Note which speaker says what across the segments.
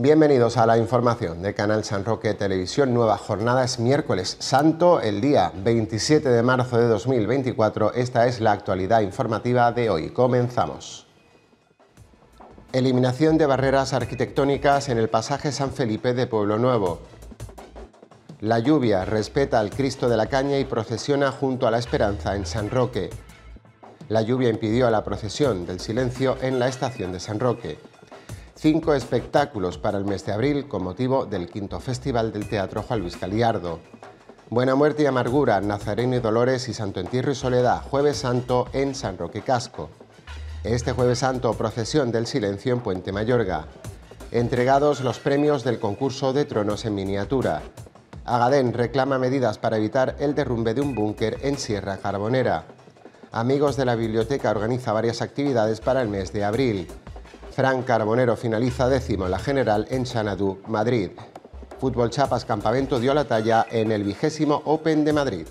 Speaker 1: Bienvenidos a la información de Canal San Roque Televisión. Nueva jornada es miércoles santo, el día 27 de marzo de 2024. Esta es la actualidad informativa de hoy. Comenzamos. Eliminación de barreras arquitectónicas en el pasaje San Felipe de Pueblo Nuevo. La lluvia respeta al Cristo de la Caña y procesiona junto a la Esperanza en San Roque. La lluvia impidió la procesión del silencio en la estación de San Roque cinco espectáculos para el mes de abril con motivo del quinto Festival del Teatro Juan Luis Caliardo. Buena Muerte y Amargura, Nazareno y Dolores y Santo Entierro y Soledad, Jueves Santo en San Roque Casco. Este Jueves Santo, Procesión del Silencio en Puente Mayorga. Entregados los premios del concurso de tronos en miniatura. Agadén reclama medidas para evitar el derrumbe de un búnker en Sierra Carbonera. Amigos de la Biblioteca organiza varias actividades para el mes de abril. Fran Carbonero finaliza décimo en la general en Xanadú, Madrid. Fútbol Chapas Campamento dio la talla en el vigésimo Open de Madrid.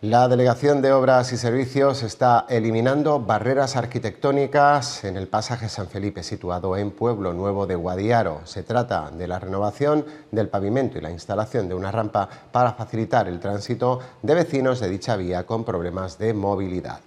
Speaker 1: La Delegación de Obras y Servicios está eliminando barreras arquitectónicas en el pasaje San Felipe situado en Pueblo Nuevo de Guadiaro. Se trata de la renovación del pavimento y la instalación de una rampa para facilitar el tránsito de vecinos de dicha vía con problemas de movilidad.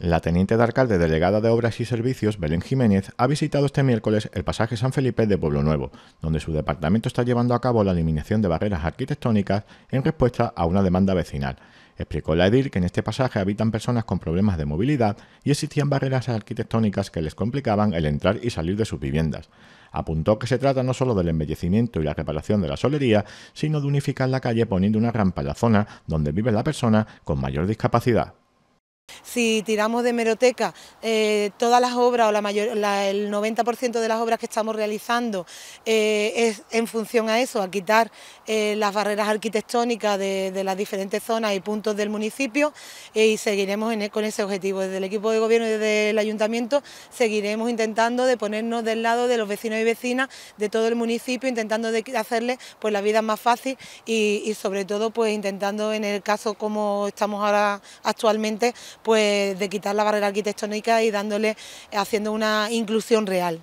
Speaker 2: La teniente de alcalde delegada de Obras y Servicios, Belén Jiménez, ha visitado este miércoles el pasaje San Felipe de Pueblo Nuevo, donde su departamento está llevando a cabo la eliminación de barreras arquitectónicas en respuesta a una demanda vecinal. Explicó la edil que en este pasaje habitan personas con problemas de movilidad y existían barreras arquitectónicas que les complicaban el entrar y salir de sus viviendas. Apuntó que se trata no solo del embellecimiento y la reparación de la solería, sino de unificar la calle poniendo una rampa en la zona donde vive la persona con mayor discapacidad.
Speaker 3: Si tiramos de meroteca, eh, todas las obras o la el 90% de las obras que estamos realizando eh, es en función a eso, a quitar eh, las barreras arquitectónicas de, las diferentes zonas y puntos del municipio y seguiremos e, con ese objetivo. Desde el equipo de gobierno y desde el ayuntamiento seguiremos intentando de ponernos del lado de los vecinos y vecinas de todo el municipio, intentando de hacerles pues, la vida más fácil y, y sobre todo pues, intentando en el caso como estamos ahora actualmente pues de quitar la barrera arquitectónica y dándole, haciendo una inclusión real.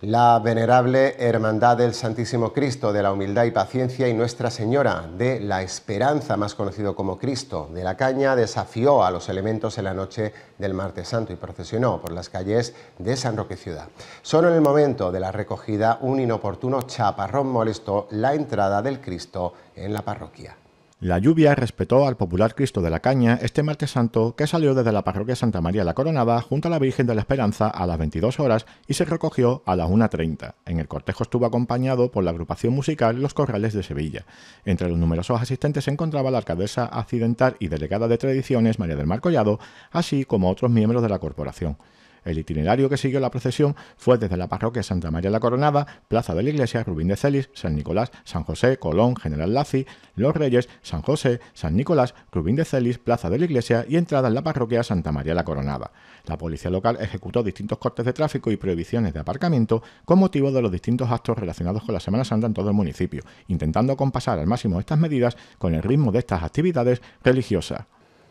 Speaker 1: La Venerable Hermandad del Santísimo Cristo de la Humildad y Paciencia y Nuestra Señora de la Esperanza, más conocido como Cristo de la Caña, desafió a los elementos en la noche del Martes Santo y procesionó por las calles de San Roque Ciudad. Solo en el momento de la recogida un inoportuno chaparrón molestó la entrada del Cristo en la parroquia.
Speaker 2: La lluvia respetó al popular Cristo de la Caña este martes santo que salió desde la parroquia Santa María la Coronada junto a la Virgen de la Esperanza a las 22 horas y se recogió a las 1.30. En el cortejo estuvo acompañado por la agrupación musical Los Corrales de Sevilla. Entre los numerosos asistentes se encontraba la alcaldesa accidental y delegada de tradiciones María del Mar Collado, así como otros miembros de la corporación. El itinerario que siguió la procesión fue desde la parroquia Santa María la Coronada, Plaza de la Iglesia, Rubín de Celis, San Nicolás, San José, Colón, General Lazi, Los Reyes, San José, San Nicolás, Rubín de Celis, Plaza de la Iglesia y entrada en la parroquia Santa María la Coronada. La policía local ejecutó distintos cortes de tráfico y prohibiciones de aparcamiento con motivo de los distintos actos relacionados con la Semana Santa en todo el municipio, intentando compasar al máximo estas medidas con el ritmo de estas actividades religiosas.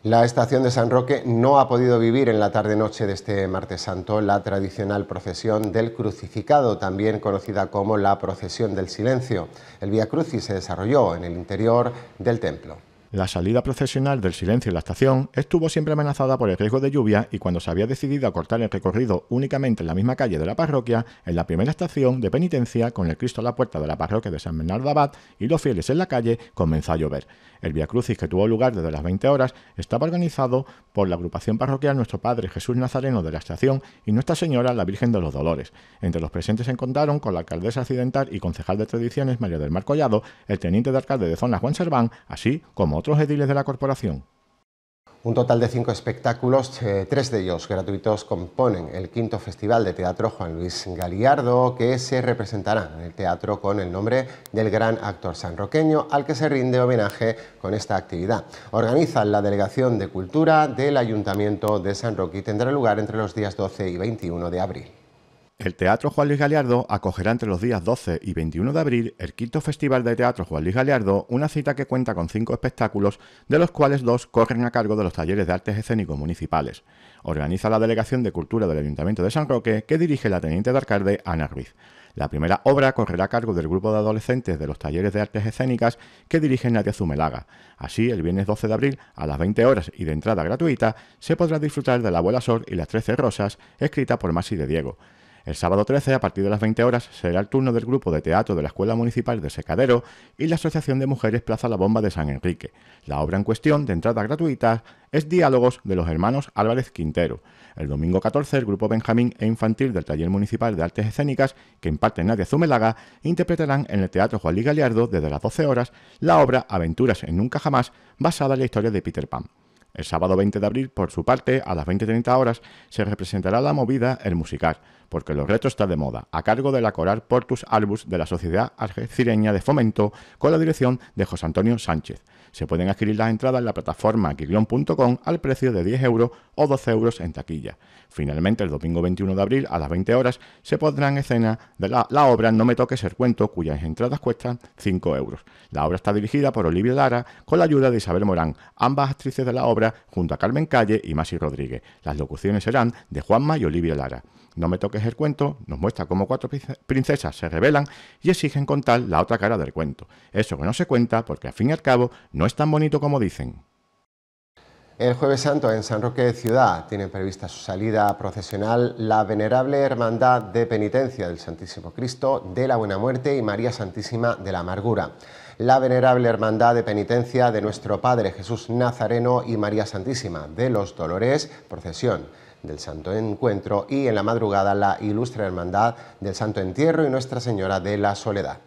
Speaker 1: La estación de San Roque no ha podido vivir en la tarde-noche de este martes santo la tradicional procesión del crucificado, también conocida como la procesión del silencio. El
Speaker 2: Via Crucis se desarrolló en el interior del templo. La salida procesional del silencio de la estación estuvo siempre amenazada por el riesgo de lluvia y cuando se había decidido acortar el recorrido únicamente en la misma calle de la parroquia, en la primera estación de penitencia, con el Cristo a la puerta de la parroquia de San Bernardo Abad y los fieles en la calle, comenzó a llover. El Via Crucis que tuvo lugar desde las 20 horas estaba organizado por la agrupación parroquial Nuestro Padre Jesús Nazareno de la estación y Nuestra Señora la Virgen de los Dolores. Entre los presentes se encontraron con la alcaldesa accidental y concejal de tradiciones María del Mar Collado, el teniente de alcalde de zona Juan Serván, así como otros ediles de la corporación.
Speaker 1: Un total de cinco espectáculos, eh, tres de ellos gratuitos, componen el quinto Festival de Teatro Juan Luis Galiardo, que se representará en el teatro con el nombre del gran actor sanroqueño, al que se rinde homenaje con esta actividad. Organiza la Delegación de Cultura del Ayuntamiento de San Roque y tendrá lugar entre los días 12 y 21 de abril.
Speaker 2: El Teatro Juan Luis Galeardo acogerá entre los días 12 y 21 de abril el quinto Festival de Teatro Juan Luis Galeardo, una cita que cuenta con cinco espectáculos, de los cuales dos corren a cargo de los talleres de artes escénicos municipales. Organiza la Delegación de Cultura del Ayuntamiento de San Roque, que dirige la teniente de alcalde Ana Ruiz. La primera obra correrá a cargo del grupo de adolescentes de los talleres de artes escénicas que dirigen Nadia Zumelaga. Así, el viernes 12 de abril, a las 20 horas y de entrada gratuita, se podrá disfrutar de La Abuela Sol y las Trece Rosas, escrita por Masi de Diego. El sábado 13, a partir de las 20 horas, será el turno del grupo de teatro de la Escuela Municipal de Secadero y la Asociación de Mujeres Plaza La Bomba de San Enrique. La obra en cuestión, de entrada gratuita, es Diálogos de los hermanos Álvarez Quintero. El domingo 14, el grupo Benjamín e Infantil del Taller Municipal de Artes Escénicas, que imparte Nadia Zumelaga, interpretarán en el Teatro Juan Luis desde las 12 horas, la obra Aventuras en Nunca Jamás, basada en la historia de Peter Pan. El sábado 20 de abril, por su parte, a las 20.30 horas, se representará la movida El Musical porque los retos están de moda, a cargo de la Coral Portus Albus de la Sociedad Argecireña de Fomento, con la dirección de José Antonio Sánchez. Se pueden adquirir las entradas en la plataforma quiglón.com al precio de 10 euros o 12 euros en taquilla. Finalmente, el domingo 21 de abril a las 20 horas se pondrá en escena de la, la obra No me toque ser cuento, cuyas entradas cuestan 5 euros. La obra está dirigida por Olivia Lara con la ayuda de Isabel Morán, ambas actrices de la obra, junto a Carmen Calle y Masi Rodríguez. Las locuciones serán de Juanma y Olivia Lara. No me toques el cuento nos muestra cómo cuatro princesas se rebelan y exigen contar la otra cara del cuento. Eso que no se cuenta porque al fin y al cabo no es tan bonito como dicen.
Speaker 1: El jueves santo en San Roque de Ciudad tiene prevista su salida procesional la Venerable Hermandad de Penitencia del Santísimo Cristo de la Buena Muerte y María Santísima de la Amargura la Venerable Hermandad de Penitencia de nuestro Padre Jesús Nazareno y María Santísima de los Dolores, procesión del Santo Encuentro y en la madrugada la Ilustre Hermandad del Santo Entierro y Nuestra Señora de la Soledad.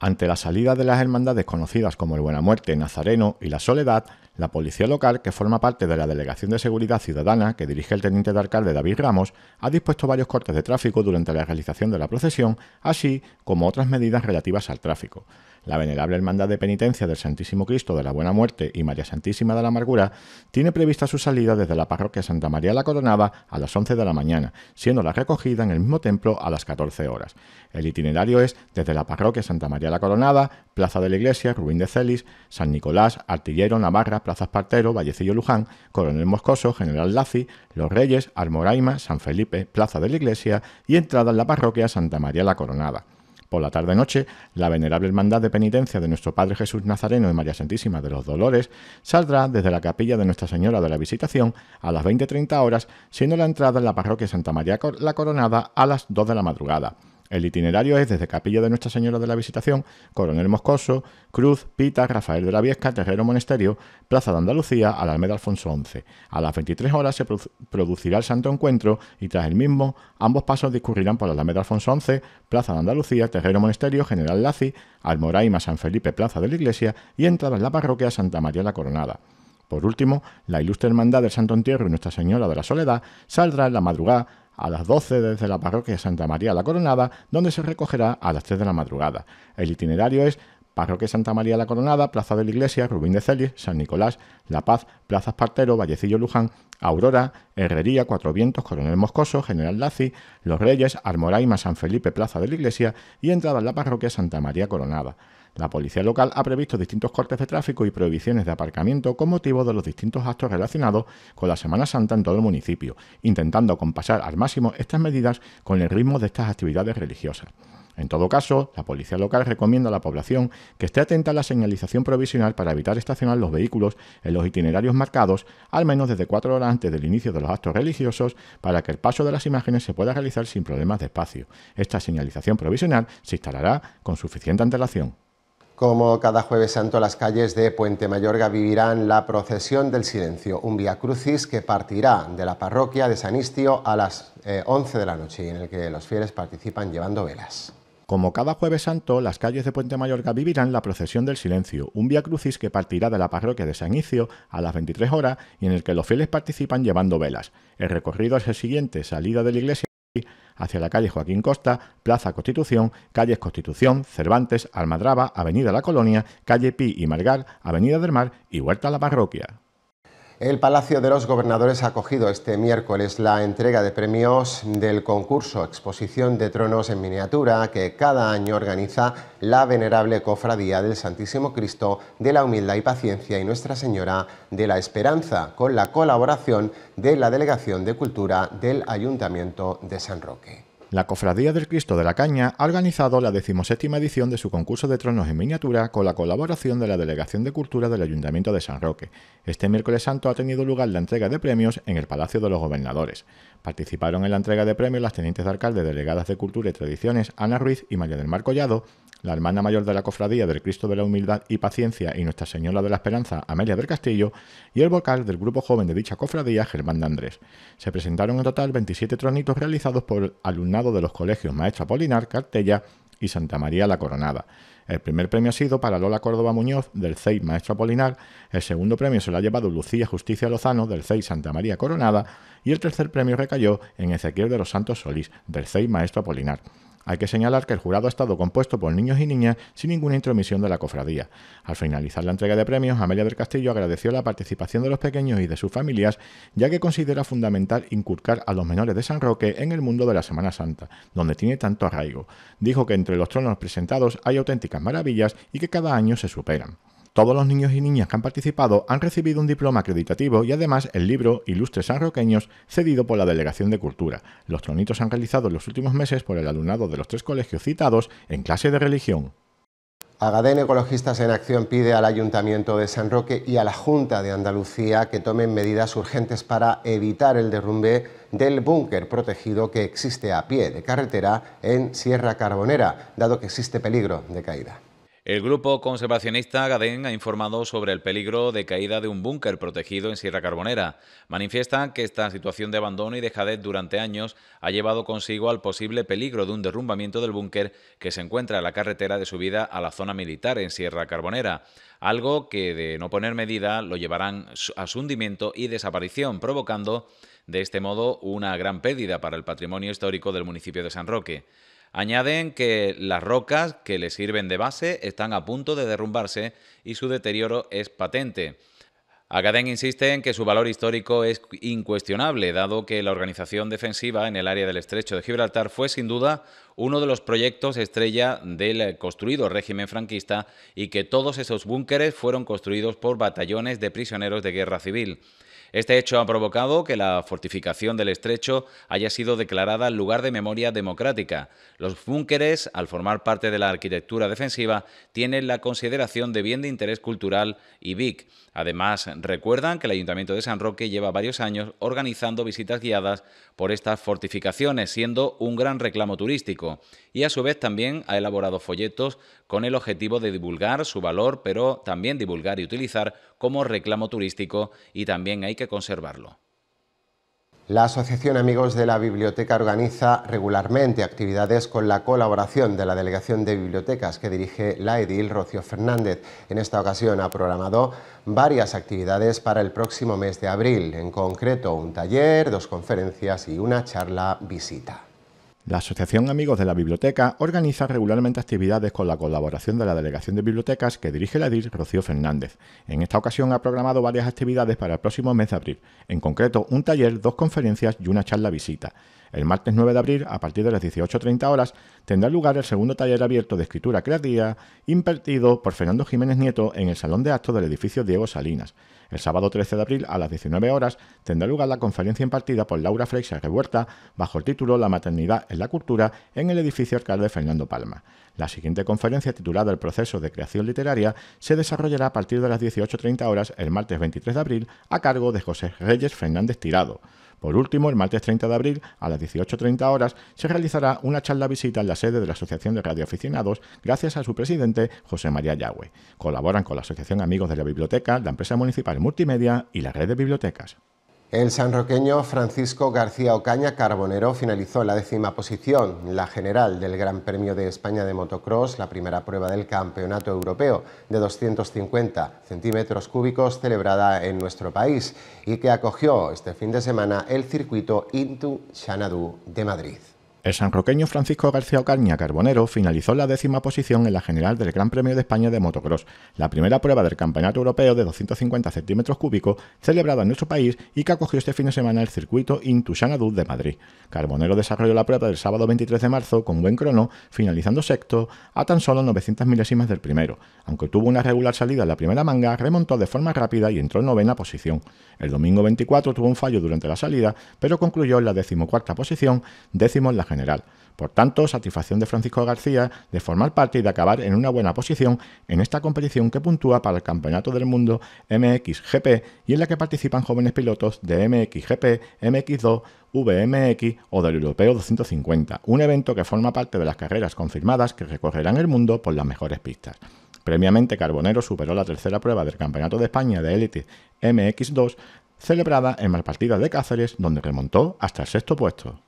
Speaker 2: Ante la salida de las hermandades conocidas como el Buena Muerte, Nazareno y la Soledad, la policía local, que forma parte de la Delegación de Seguridad Ciudadana que dirige el teniente de alcalde David Ramos, ha dispuesto varios cortes de tráfico durante la realización de la procesión, así como otras medidas relativas al tráfico. La Venerable Hermandad de Penitencia del Santísimo Cristo de la Buena Muerte y María Santísima de la Amargura tiene prevista su salida desde la parroquia Santa María la Coronada a las 11 de la mañana, siendo la recogida en el mismo templo a las 14 horas. El itinerario es desde la parroquia Santa María la Coronada, Plaza de la Iglesia, Rubín de Celis, San Nicolás, Artillero, Navarra, Plaza Espartero, Vallecillo Luján, Coronel Moscoso, General Lazi, Los Reyes, Almoraima, San Felipe, Plaza de la Iglesia y entrada en la parroquia Santa María la Coronada. Por la tarde-noche, la venerable hermandad de penitencia de nuestro Padre Jesús Nazareno y María Santísima de los Dolores saldrá desde la capilla de Nuestra Señora de la Visitación a las 20.30 horas, siendo la entrada en la parroquia Santa María la Coronada a las 2 de la madrugada. El itinerario es desde Capilla de Nuestra Señora de la Visitación, Coronel Moscoso, Cruz, Pita, Rafael de la Viesca, Terrero Monasterio, Plaza de Andalucía, Alameda Alfonso XI. A las 23 horas se producirá el Santo Encuentro y tras el mismo ambos pasos discurrirán por Alameda Alfonso XI, Plaza de Andalucía, Terrero Monasterio, General Lazi, Almoraima, San Felipe, Plaza de la Iglesia y entrada en la parroquia Santa María la Coronada. Por último, la ilustre hermandad del Santo Entierro y Nuestra Señora de la Soledad saldrá en la madrugada a las 12 desde la parroquia Santa María la Coronada, donde se recogerá a las 3 de la madrugada. El itinerario es Parroquia Santa María la Coronada, Plaza de la Iglesia, Rubín de Celis, San Nicolás, La Paz, Plaza Espartero, Vallecillo Luján, Aurora, Herrería, Cuatro Vientos, Coronel Moscoso, General Lazi, Los Reyes, Armoraima, San Felipe, Plaza de la Iglesia y entrada en la Parroquia Santa María Coronada. La policía local ha previsto distintos cortes de tráfico y prohibiciones de aparcamiento con motivo de los distintos actos relacionados con la Semana Santa en todo el municipio, intentando compasar al máximo estas medidas con el ritmo de estas actividades religiosas. En todo caso, la policía local recomienda a la población que esté atenta a la señalización provisional para evitar estacionar los vehículos en los itinerarios marcados, al menos desde cuatro horas antes del inicio de los actos religiosos, para que el paso de las imágenes se pueda realizar sin problemas de espacio. Esta señalización provisional se instalará con suficiente antelación.
Speaker 1: Como cada jueves santo, las calles de Puente Mayorga vivirán la procesión del silencio, un vía crucis que partirá de la parroquia de San Istio a las 11 eh, de la noche y en
Speaker 2: el que los fieles participan llevando velas. Como cada jueves santo, las calles de Puente Mayorga vivirán la procesión del silencio, un vía crucis que partirá de la parroquia de San Istio a las 23 horas y en el que los fieles participan llevando velas. El recorrido es el siguiente, salida de la iglesia hacia la calle Joaquín Costa, Plaza Constitución, calles Constitución, Cervantes, Almadraba, Avenida La Colonia, calle Pi y Margar, Avenida del Mar y Huerta la Parroquia. El
Speaker 1: Palacio de los Gobernadores ha acogido este miércoles la entrega de premios del concurso Exposición de Tronos en Miniatura que cada año organiza la Venerable Cofradía del Santísimo Cristo de la Humildad y Paciencia y Nuestra Señora de la Esperanza, con la colaboración de la Delegación de Cultura del Ayuntamiento de San Roque.
Speaker 2: La Cofradía del Cristo de la Caña ha organizado la decimoséptima edición de su concurso de tronos en miniatura con la colaboración de la Delegación de Cultura del Ayuntamiento de San Roque. Este miércoles santo ha tenido lugar la entrega de premios en el Palacio de los Gobernadores. Participaron en la entrega de premios las tenientes de alcalde delegadas de Cultura y Tradiciones Ana Ruiz y María del Mar Collado, la hermana mayor de la cofradía del Cristo de la Humildad y Paciencia y Nuestra Señora de la Esperanza, Amelia del Castillo, y el vocal del grupo joven de dicha cofradía, Germán de Andrés. Se presentaron en total 27 tronitos realizados por alumnado de los colegios Maestra Apolinar Cartella y Santa María la Coronada. El primer premio ha sido para Lola Córdoba Muñoz del CEI Maestro Apolinar, el segundo premio se lo ha llevado Lucía Justicia Lozano del CEI Santa María Coronada y el tercer premio recayó en Ezequiel de los Santos Solís del CEI Maestro Apolinar. Hay que señalar que el jurado ha estado compuesto por niños y niñas sin ninguna intromisión de la cofradía. Al finalizar la entrega de premios, Amelia del Castillo agradeció la participación de los pequeños y de sus familias, ya que considera fundamental inculcar a los menores de San Roque en el mundo de la Semana Santa, donde tiene tanto arraigo. Dijo que entre los tronos presentados hay auténticas maravillas y que cada año se superan. Todos los niños y niñas que han participado han recibido un diploma acreditativo y además el libro Ilustres Sanroqueños cedido por la Delegación de Cultura. Los tronitos han realizado en los últimos meses por el alumnado de los tres colegios citados en clase de religión. Agadén
Speaker 1: Ecologistas en Acción pide al Ayuntamiento de San Roque y a la Junta de Andalucía que tomen medidas urgentes para evitar el derrumbe del búnker protegido que existe a pie de carretera en Sierra Carbonera, dado que existe peligro de caída.
Speaker 3: El grupo conservacionista Gaden ha informado sobre el peligro de caída de un búnker protegido en Sierra Carbonera. Manifiesta que esta situación de abandono y dejadez durante años ha llevado consigo al posible peligro de un derrumbamiento del búnker que se encuentra en la carretera de subida a la zona militar en Sierra Carbonera, algo que de no poner medida lo llevarán a su hundimiento y desaparición, provocando de este modo una gran pérdida para el patrimonio histórico del municipio de San Roque. Añaden que las rocas que le sirven de base están a punto de derrumbarse y su deterioro es patente. Agaden insiste en que su valor histórico es incuestionable, dado que la organización defensiva en el área del estrecho de Gibraltar fue sin duda uno de los proyectos estrella del construido régimen franquista y que todos esos búnkeres fueron construidos por batallones de prisioneros de guerra civil. Este hecho ha provocado que la fortificación del estrecho haya sido declarada lugar de memoria democrática. Los búnkeres, al formar parte de la arquitectura defensiva, tienen la consideración de bien de interés cultural y BIC. Además, recuerdan que el Ayuntamiento de San Roque lleva varios años organizando visitas guiadas por estas fortificaciones, siendo un gran reclamo turístico, y a su vez también ha elaborado folletos con el objetivo de divulgar su valor, pero también divulgar y utilizar como reclamo turístico y también hay que conservarlo.
Speaker 1: La Asociación Amigos de la Biblioteca organiza regularmente actividades con la colaboración de la Delegación de Bibliotecas que dirige la edil Rocio Fernández. En esta ocasión ha programado varias actividades para el próximo mes de
Speaker 2: abril, en concreto un taller, dos conferencias y una charla visita. La Asociación Amigos de la Biblioteca organiza regularmente actividades con la colaboración de la Delegación de Bibliotecas que dirige la DIR Rocío Fernández. En esta ocasión ha programado varias actividades para el próximo mes de abril, en concreto un taller, dos conferencias y una charla visita. El martes 9 de abril, a partir de las 18.30 horas, tendrá lugar el segundo taller abierto de escritura creativa impartido por Fernando Jiménez Nieto en el Salón de Actos del edificio Diego Salinas. El sábado 13 de abril a las 19 horas tendrá lugar la conferencia impartida por Laura Freixa Revuelta bajo el título La maternidad en la cultura en el edificio alcalde Fernando Palma. La siguiente conferencia titulada El proceso de creación literaria se desarrollará a partir de las 18.30 horas el martes 23 de abril a cargo de José Reyes Fernández Tirado. Por último, el martes 30 de abril, a las 18.30 horas, se realizará una charla visita en la sede de la Asociación de Radioaficionados, gracias a su presidente, José María Yagüe. Colaboran con la Asociación Amigos de la Biblioteca, la empresa municipal multimedia y la red de bibliotecas. El sanroqueño Francisco García Ocaña Carbonero finalizó la décima
Speaker 1: posición, la general del Gran Premio de España de Motocross, la primera prueba del Campeonato Europeo de 250 centímetros cúbicos celebrada en nuestro país y que acogió este fin de semana el circuito Intu Xanadu de Madrid.
Speaker 2: El sanroqueño Francisco García Ocaña Carbonero finalizó la décima posición en la general del Gran Premio de España de Motocross, la primera prueba del Campeonato Europeo de 250 centímetros cúbicos celebrada en nuestro país y que acogió este fin de semana el circuito Adult de Madrid. Carbonero desarrolló la prueba del sábado 23 de marzo con buen crono, finalizando sexto a tan solo 900 milésimas del primero. Aunque tuvo una regular salida en la primera manga, remontó de forma rápida y entró en novena posición. El domingo 24 tuvo un fallo durante la salida, pero concluyó en la decimocuarta posición, décimo en la general. Por tanto, satisfacción de Francisco García de formar parte y de acabar en una buena posición en esta competición que puntúa para el Campeonato del Mundo MXGP y en la que participan jóvenes pilotos de MXGP, MX2, VMX o del Europeo 250, un evento que forma parte de las carreras confirmadas que recorrerán el mundo por las mejores pistas. Premiamente, Carbonero superó la tercera prueba del Campeonato de España de Élite MX2, celebrada en Malpartida de Cáceres, donde remontó hasta el sexto puesto.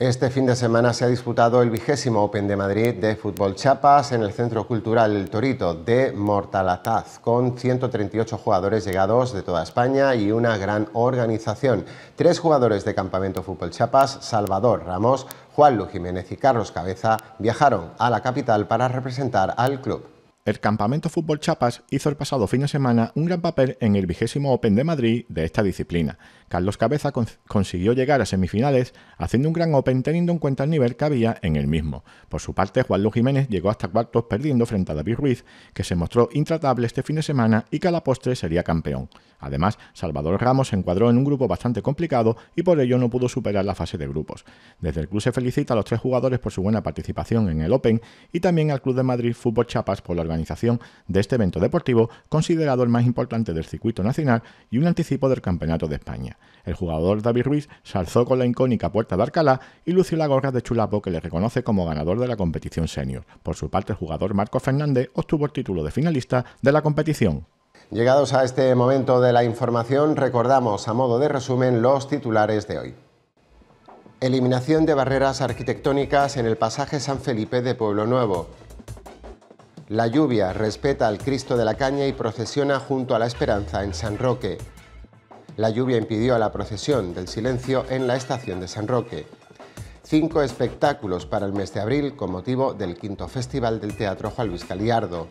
Speaker 1: Este fin de semana se ha disputado el vigésimo Open de Madrid de fútbol chapas en el Centro Cultural El Torito de Mortalataz, con 138 jugadores llegados de toda España y una gran organización. Tres jugadores de Campamento Fútbol Chapas, Salvador Ramos,
Speaker 2: Juan Lu Jiménez y Carlos Cabeza, viajaron a la capital para representar al club el Campamento Fútbol Chapas hizo el pasado fin de semana un gran papel en el vigésimo Open de Madrid de esta disciplina. Carlos Cabeza consiguió llegar a semifinales haciendo un gran Open teniendo en cuenta el nivel que había en el mismo. Por su parte, Juan Luis Jiménez llegó hasta cuartos perdiendo frente a David Ruiz, que se mostró intratable este fin de semana y que a la postre sería campeón. Además, Salvador Ramos se encuadró en un grupo bastante complicado y por ello no pudo superar la fase de grupos. Desde el club se felicita a los tres jugadores por su buena participación en el Open y también al Club de Madrid Fútbol Chapas por la organización de este evento deportivo considerado el más importante del circuito nacional y un anticipo del Campeonato de España. El jugador David Ruiz se alzó con la icónica puerta de Arcalá y lució la gorra de Chulapo que le reconoce como ganador de la competición senior. Por su parte, el jugador Marco Fernández obtuvo el título de finalista de la competición. Llegados
Speaker 1: a este momento de la información, recordamos a modo de resumen los titulares de hoy. Eliminación de barreras arquitectónicas en el pasaje San Felipe de Pueblo Nuevo. La lluvia respeta al Cristo de la Caña y procesiona junto a la Esperanza en San Roque. La lluvia impidió la procesión del silencio en la estación de San Roque. Cinco espectáculos para el mes de abril con motivo del quinto Festival del Teatro Juan Luis Caliardo.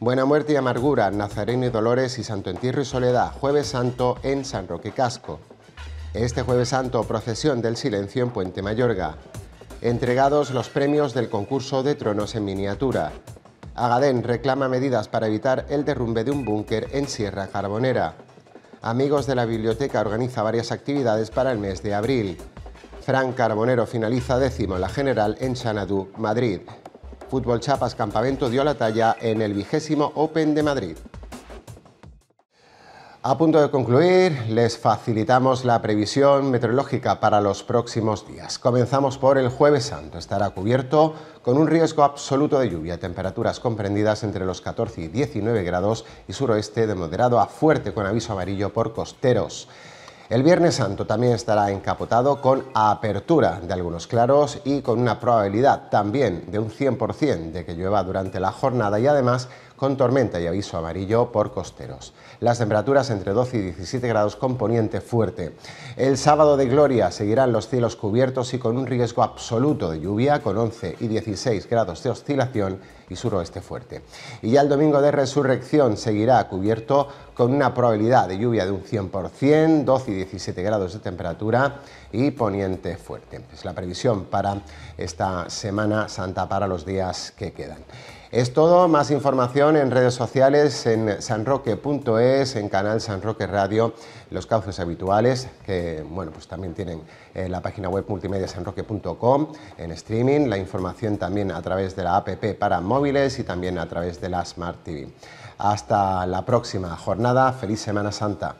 Speaker 1: Buena Muerte y Amargura, Nazareno y Dolores y Santo Entierro y Soledad, Jueves Santo en San Roque Casco. Este Jueves Santo, procesión del silencio en Puente Mayorga. Entregados los premios del concurso de tronos en miniatura. Agadén reclama medidas para evitar el derrumbe de un búnker en Sierra Carbonera. Amigos de la Biblioteca organiza varias actividades para el mes de abril. Fran Carbonero finaliza décimo en la general en Xanadú, Madrid. Fútbol Chapas Campamento dio la talla en el vigésimo Open de Madrid. A punto de concluir, les facilitamos la previsión meteorológica para los próximos días. Comenzamos por el jueves santo. Estará cubierto con un riesgo absoluto de lluvia, temperaturas comprendidas entre los 14 y 19 grados y suroeste de moderado a fuerte con aviso amarillo por costeros. El Viernes Santo también estará encapotado con apertura de algunos claros y con una probabilidad también de un 100% de que llueva durante la jornada y además con tormenta y aviso amarillo por costeros. Las temperaturas entre 12 y 17 grados con poniente fuerte. El sábado de gloria seguirán los cielos cubiertos y con un riesgo absoluto de lluvia con 11 y 16 grados de oscilación y suroeste fuerte. Y ya el domingo de resurrección seguirá cubierto con una probabilidad de lluvia de un 100%, 12 y 17 grados de temperatura y poniente fuerte. Es la previsión para esta Semana Santa para los días que quedan. Es todo, más información en redes sociales, en sanroque.es, en canal Sanroque Radio, los cauces habituales, que bueno, pues también tienen eh, la página web multimedia sanroque.com, en streaming, la información también a través de la app para móviles y también a través de la Smart TV. Hasta la próxima jornada, feliz Semana Santa.